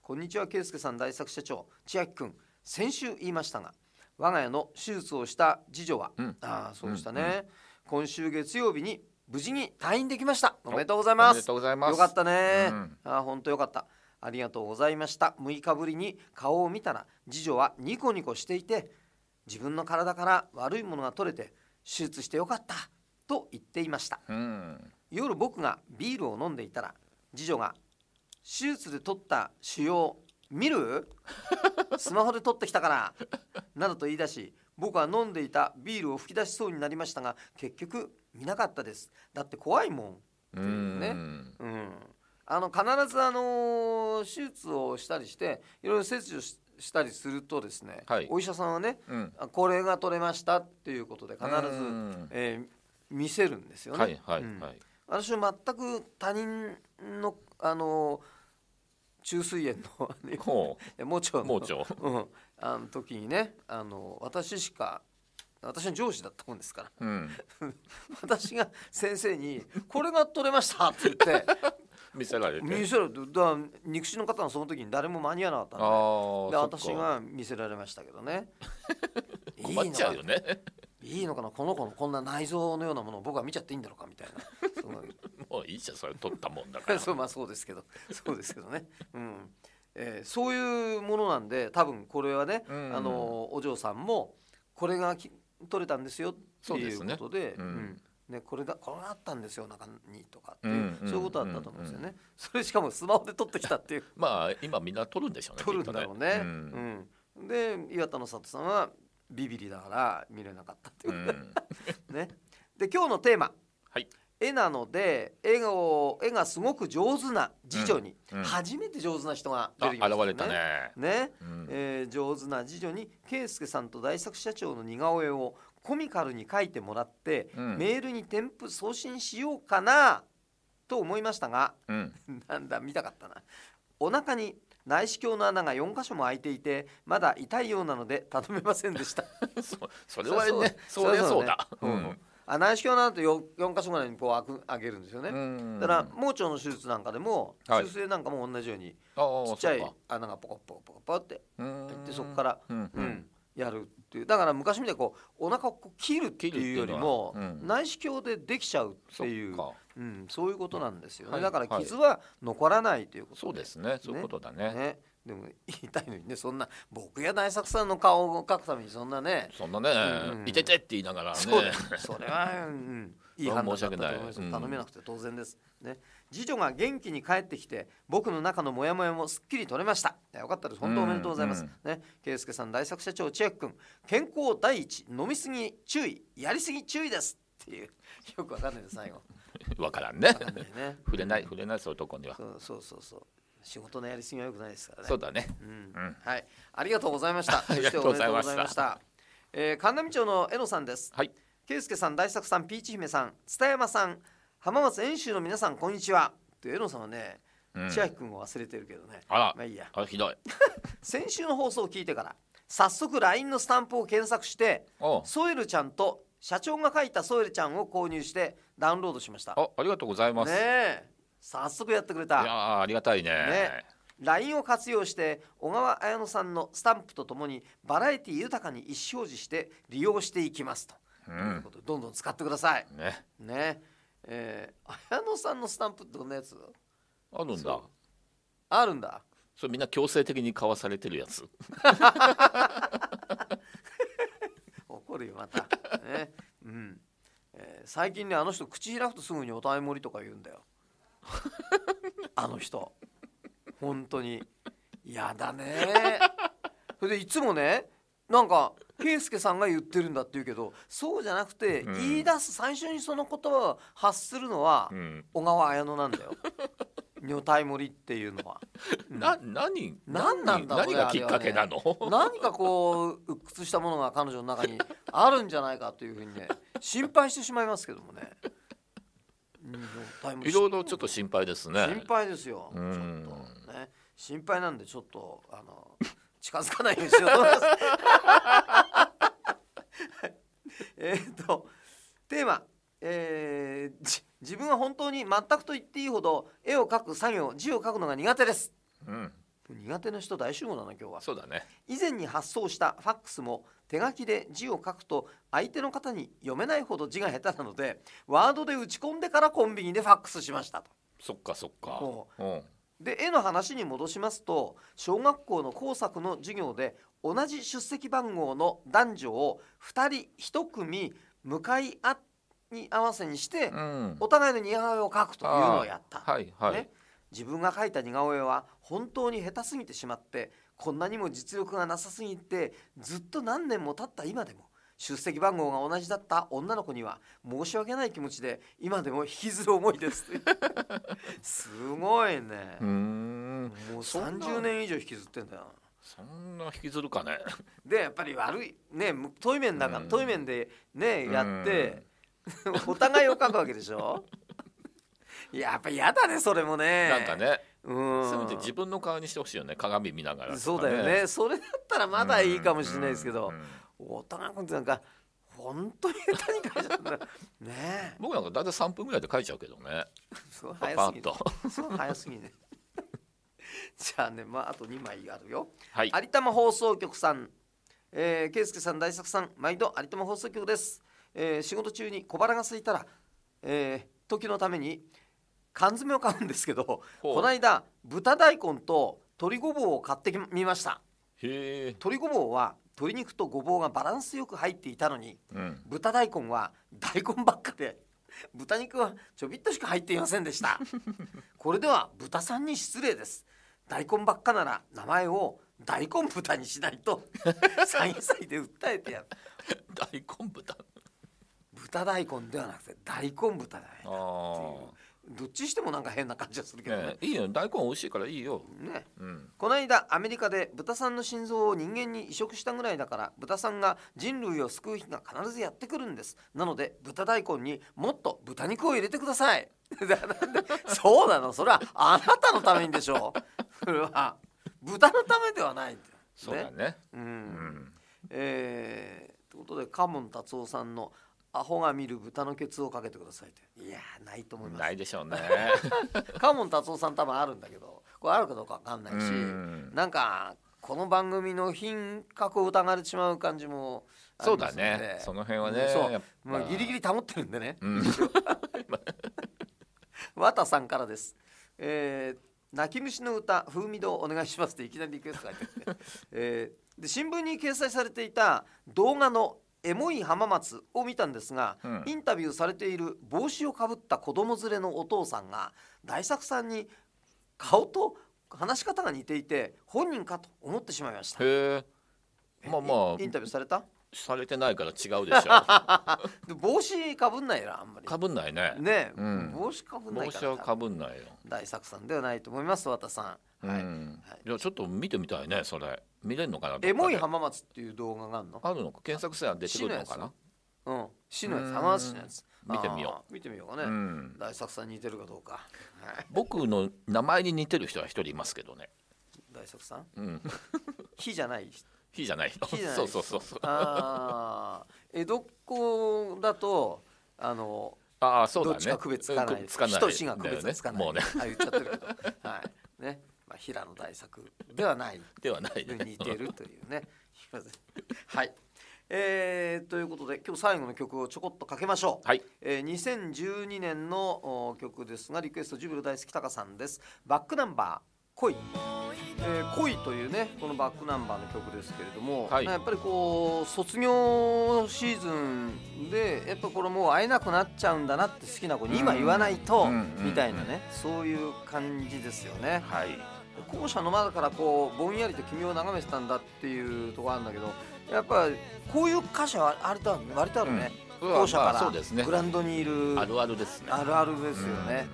こんにちは圭介さん大作社長千秋君先週言いましたが我が家の手術をした次女は、うん、ああそうでしたね、うんうん、今週月曜日に無事に退院できましたおめでとうございますよかったね、うん、あ本当よかったありがとうございました6日ぶりに顔を見たら次女はニコニコしていて自分の体から悪いものが取れて手術してよかったと言っていました、うん、夜僕がビールを飲んでいたら次女が手術で取った腫瘍見る スマホで取ってきたからなどと言い出し僕は飲んでいたビールを吹き出しそうになりましたが結局見なかったですだって怖いもんうねうんあの必ずあの手術をしたりしていろいろ切除したりするとですね、はい、お医者さんはね、うん、これが取れましたっていうことで必ず、えー、見せるんですよね。はいはいはい、うん、私は全く他人のあのー虫垂炎の盲腸の腸、うん、あの時にねあの私しか私の上司だったもんですから、うん、私が先生に「これが取れました」って言って 見せられて見せられて肉親の方はその時に誰も間に合わなかったんでで私が見せられましたけどね 困っちゃうよねいいのかなこの子のこんな内臓のようなものを僕は見ちゃっていいんだろうかみたいな もういいじゃんそれ取ったもんだから そうまあそうですけどそうですけどねうんえー、そういうものなんで多分これはね、うんあのお嬢さんもこれがき取れたんですよっていうことで、ねうん、ね、これだこれがあったんですよ中にとかっていううんそういうことだったと思うんですよね。それしかもスマホで取ってきたっていうまあ今みんな取るんでしょうね。取るんだろうね。うん、うん、で岩田の里さんはビビりだから見れなかったっていう、うん、ねで今日のテーマ、はい、絵なので絵を絵がすごく上手な次女に、うんうん、初めて上手な人が出てきましたね。え上手な次女に圭介さんと大作社長の似顔絵をコミカルに描いてもらって、うん、メールに添付送信しようかなと思いましたが、うん、なんだ見たかったなお腹に内視鏡の穴が4箇所も開いていてまだ痛いようなのでたどめませんでした そそれはねそりゃそうだ、ね、あ内視鏡なんて 4, 4箇所ぐらいにこう開く開けるんですよねだから盲腸の手術なんかでも中性、なんかも同じようにちっちゃい穴がポコポコポコポコってってそこから、うん、うん、やるっていうだから昔みたいにこうお腹を切るっていうよりも、内視鏡でできちゃうっていうそ,、うん、そういうことなんですよね、はい、だから傷は残らないということ、ね、そうですねそういうことだねねでも言いたいのにねそんな僕や大作さんの顔を描くためにそんなねそんなね、うん、いててって言いながらねそれは、うん、いい判断だと思います、うん、頼めなくて当然ですね次女が元気に帰ってきて僕の中のモヤモヤもすっきり取れましたよかったです本当おめでとうございます、うんうん、ね圭介さん大作社長千秋君健康第一飲みすぎ注意やりすぎ注意ですっていうよくわかんないです最後 わからんね、ね、触れない触れないそう男にはそうそうそう仕事のやりすぎはよくないですからねそうだね、うん、うん、はいありがとうございました ありがとうございましたえー、神奈美町の江野さんですはい圭介さん大作さんピーチ姫さん蔦山さん浜松遠州の皆さんこんにちはってエロさんはね、うん、千秋君を忘れてるけどねあらまあいいやあひどい 先週の放送を聞いてから早速 LINE のスタンプを検索してソエルちゃんと社長が書いたソエルちゃんを購入してダウンロードしましたあありがとうございますね早速やってくれたいやありがたいねね LINE を活用して小川綾乃さんのスタンプとともにバラエティ豊かに意思表示して利用していきますと、うん、ということでどんどん使ってくださいねねえー、綾野さんのスタンプってどんなやつあるんだあるんだそれみんな強制的に買わされてるやつ 怒るよまた、ねうんえー、最近ねあの人口開くとすぐにおたえ盛りとか言うんだよ あの人本当にやだねそれでいつもねなんか圭介さんが言ってるんだって言うけどそうじゃなくて、うん、言い出す最初にその言葉を発するのは、うん、小川綾乃なんだよ。女体盛りっていうのは。な、何、何なんだろう、ね、何がきっかけなの、ね、何かこう、鬱屈したものが彼女の中にあるんじゃないかというふうにね、心配してしまいますけどもね。いろいろちょっと心配ですね。心配ですよ。ちょっとね、心配なんで、ちょっと、あの。近づかないようにしようと思います。えっとテーマ、えー、自分は本当に全くと言っていいほど絵を描く作業字を書くのが苦手です、うん、苦手な人大集合だな今日はそうだね以前に発送したファックスも手書きで字を書くと相手の方に読めないほど字が下手なのでワードで打ち込んでからコンビニでファックスしましたとそっかそっかう、で絵の話に戻しますと小学校の工作の授業で同じ出席番号の男女を2人1組向かい合に合わせにして、うん、お互いの似顔絵を描くというのをやった。はいはい、ね、自分が描いた似顔絵は本当に下手すぎてしまってこんなにも実力がなさすぎてずっと何年も経った今でも出席番号が同じだった女の子には申し訳ない気持ちで今でも引きずる思いです すごいねもう30年以上引きずってんだよそんな引きずるかね。でやっぱり悪いね遠い面だから、うん遠い面でねやって、お互いを書くわけでしょいや やっぱ嫌だねそれもねなんかね、うんせめて自分の顔にしてほしいよね。鏡見ながらそうだよねそれだったらまだいいかもしれないですけど、大人のことなんか本当に下手に書いちゃったねえ僕なんか大体3分ぐらいで書いちゃうけどね。そうパ早すぎッと。そう早すぎね じゃあねまああと2枚あるよ、はい、有玉放送局さんえー、圭介さん大作さん毎度有玉放送局です、えー、仕事中に小腹が空いたら、えー、時のために缶詰を買うんですけどこの間豚大根と鶏ごぼうを買ってみました鶏ごぼうは鶏肉とごぼうがバランスよく入っていたのに、うん、豚大根は大根ばっかで豚肉はちょびっとしか入っていませんでした これでは豚さんに失礼です大根ばっかなら名前を大根豚にしないと山野菜で訴えてやる大根豚豚大根ではなくて大根豚だねどっちしてもなんか変な感じがするけどね、ね、いいよ大根美味しいからいいよ、ね、うん、この間アメリカで豚さんの心臓を人間に移植したぐらいだから豚さんが人類を救う日が必ずやってくるんですなので豚大根にもっと豚肉を入れてください そうなのそれはあなたのためにでしょうそれは豚のためではない、そうだねうん、うん、えー、ということでカモン達夫さんの「アホが見る豚のケツをかけてください」っていやないと思いますないでしょうね カモン達夫さん多分あるんだけどこれあるかどうかわかんないし、うん、なんかこの番組の品格を疑われてしまう感じも、ね、そうだねその辺はね、うん、そううギリギリ保ってるんでね、うん、和田さんからです、えー、泣き虫の歌風味堂お願いしますっていきなりリクエストが入ってえー、で新聞に掲載されていた動画のエモい浜松を見たんですが、うん、インタビューされている帽子をかぶった子供連れのお父さんが大作さんに顔と話し方が似ていて本人かと思ってしまいましたまあまあインタビューされたされてないから違うでしょう。帽子かぶんないなあんまりかぶんないねね、うん、帽子かぶんない帽子はかぶんないよ大作さんではないと思います和田さん、うん、はい、いやちょっと見てみたいねそれ見れるのかなエモい浜松っていう動画があるのあるのか検索すれば出てくるのかなうん市のやつ浜松のやつ見てみよう見てみようかね、うん、大作さん似てるかどうか僕の名前に似てる人は一人いますけどね大作さんうん 火じゃない人木じゃないじゃない。そうそうそうそう。ああ、江戸っ子だとあのああそうだね。どっちか区別つかない。つかない。人が区別つかない。もうね。あ言っちゃってるけど。はい。ね。まあ平野大作ではない。ではない。似てるというね。はい。えー、ということで今日最後の曲をちょこっとかけましょう、はいえー、2012年の曲ですがリクエストジュビロ大好きタカさんです「バックナンバー」恋」えー、恋というねこのバックナンバーの曲ですけれども、はい、やっぱりこう卒業シーズンでやっぱこれもう会えなくなっちゃうんだなって好きな子に今言わないと、みたいなね、そういう感じですよね。はい校舎の窓からこうぼんやりと君を眺めてたんだっていうとこあるんだけどやっぱこういう歌詞はあれだ割とあるね、うん、校舎からグランドにいる、あるあるですねあるあるですよね、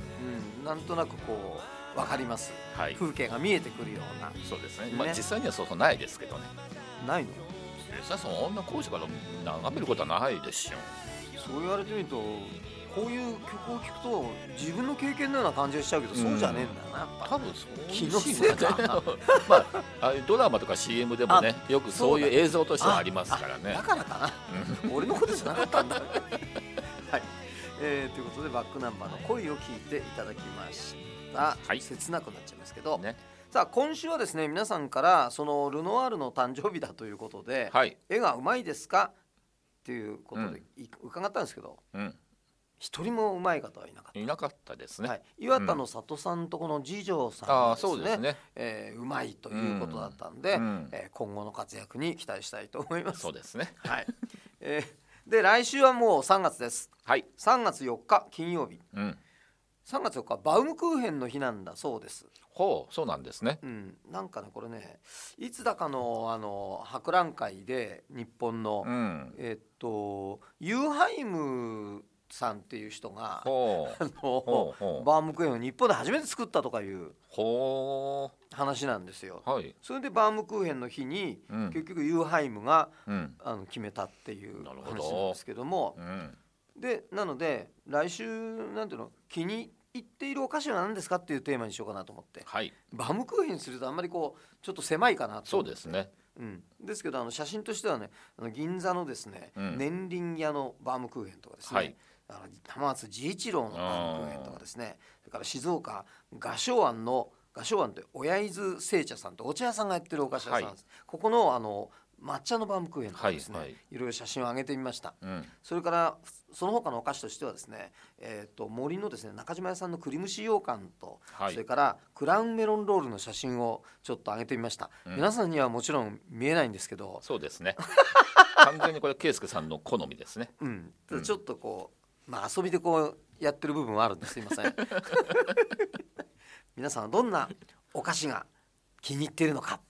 うん、なんとなくこうわかります、はい、風景が見えてくるようなそうですね、ね、まあ、実際にはそうそうないですけどねないの実際そんな校舎から眺めることはないですよそう言われてみるとこういう曲を聴くと自分の経験のような感じがしちゃうけど、そうじゃねえんだなやっ多分そう気のせいか まあドラマとか CM でもねよくそういう映像としてはありますからねだからかな俺のことじゃなかったんだはい、えー、ということでバックナンバーの「恋」を聴いていただきましたた、はい、切なくなっちゃいますけど、ね、さあ今週はですね皆さんからそのルノワールの誕生日だということで、はい、絵がうまいですかっていうことで、伺ったんですけど、うん、一人もうまい方はいなかった。いなかったですね。はい、岩田の里さんとこの次女さんがですね、うんね、えー、うまいということだったんで、うん、えー、今後の活躍に期待したいと思います。そうですね。はい。えー、で来週はもう三月です。はい。三月四日金曜日。うん、3月4日バウムクーヘンの日なんだそうですほうそうなんですね、うん、なんかねこれねいつだかのあの博覧会で日本の、うん、えっとユーハイムさんっていう人があのバウムクーヘンを日本で初めて作ったとかいう話なんですよ。はい、それでバウムクーヘンの日に、うん、結局ユーハイムが、うん、あの決めたっていう話なんですけども。うんでなので来週なんていうの気に入っているお菓子は何ですかっていうテーマにしようかなと思って、はい、バウムクーヘンにするとあんまりこうちょっと狭いかなとそうですねうん、ですけどあの写真としてはねあの銀座のですね、うん、年輪屋のバームクーヘンとかですね、はい、あの浜松慈一郎のバームクーヘンとかですねそれから静岡賀商庵の賀商庵って親伊豆清茶さんとお茶屋さんがやってるお菓子屋さんです、はい、ここのあの抹茶のバームクーヘンとかですね、はいはい、いろいろ写真を上げてみました、うん、それからその他のお菓子としてはですね、えーと、森のですね中島屋さんの栗蒸し羊羹と、はい、それからクラウンメロンロールの写真をちょっと上げてみました、うん、皆さんにはもちろん見えないんですけどそうですね 完全にこれ圭介さんの好みですね、うん、ちょっとこう、まあ、遊びでこうやってる部分はあるんですすいません 皆さんはどんなお菓子が気に入っているのか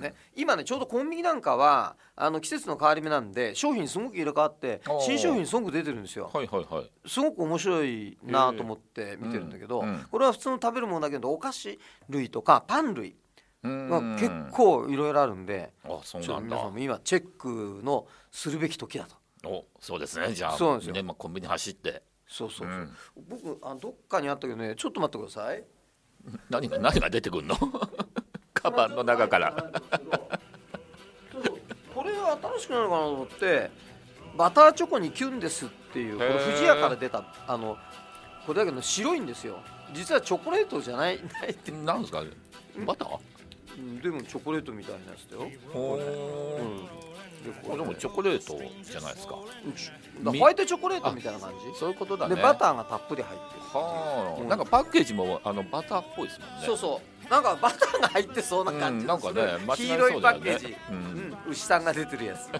ね、今ねちょうどコンビニなんかはあの季節の変わり目なんで商品すごく入れ替わって新商品すごく出てるんですよ、はいはいはい、すごく面白いなと思って見てるんだけど、うんうん、これは普通の食べるものだけどお菓子類とかパン類が結構いろいろあるんであそうなん皆さんも今チェックのするべき時だと。おそうですねじゃあそうなんですよ、ねまあ、コンビニ走ってそうそうそう、僕あどっかにあったけどねちょっと待ってください何が何が出てくるのカバンの中からこれが新しくなるかなと思ってバターチョコにキュンですっていうこれ不二家から出たあのこれだけど白いんですよ実はチョコレートじゃないないってなんですかバターでもチョコレートみたいなやつだよこれ、うん、でもチョコレートじゃないですかホワイトチョコレートみたいな感じそういうことだねでバターがたっぷり入ってるはあ、うん、なんかパッケージもあのバターっぽいですもんねそうそうなんかバターが入ってそうな感じ、うん、なんかね黄色いパッケージ、うん、うん、牛さんが出てるやつっ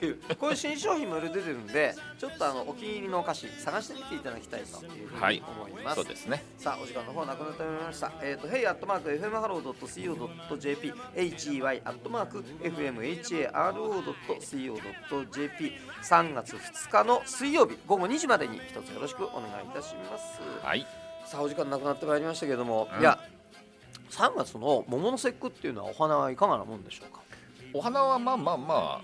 ていうこういう新商品も出てるんでちょっとあのお気に入りのお菓子探してみていただきたいというふうに思います、はい、そうですねさあお時間の方なくなってまいりましたえっ、ー、と hey at mark fmhello.co.jp hey at mark fmharo.co.jp 3月2日の水曜日午後2時までに一つよろしくお願いいたしますはいさあお時間なくなってまいりましたけれども、うん、いや3月の桃の節句っていうのはお花はいかがなもんでしょうかお花はまあまあまあ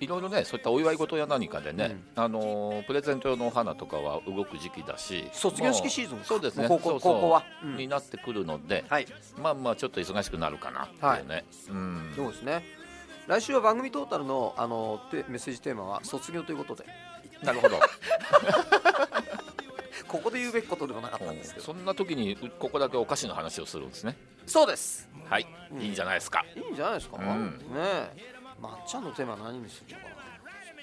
いろいろねそういったお祝い事や何かでね、うん、あのプレゼント用のお花とかは動く時期だし卒業式シーズンそうですね高校高校は、うん、になってくるので、はい、まあまあちょっと忙しくなるかなっていうね、はい、うんそうですね来週は番組トータルのあのメッセージテーマは卒業ということでなるほど ここで言うべきことでもなかったんですけどそんな時にここだけお菓子の話をするんですねそうですはい、うん、いいんじゃないですかいいんじゃないですか、うん、ね抹茶のテーマ何にするのか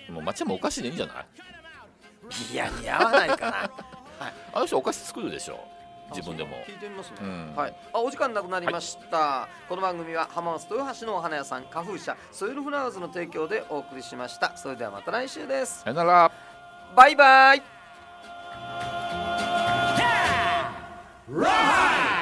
なもう抹茶もお菓子でいいんじゃないいや似合わないかな、はい、あの人お菓子作るでしょ自分でも聞いてみますね、うん、はい、あお時間なくなりました、はい、この番組は浜松豊橋のお花屋さん花風社ソイルフラワーズの提供でお送りしましたそれではまた来週ですさよならバイバイ Yeah! Rawhide!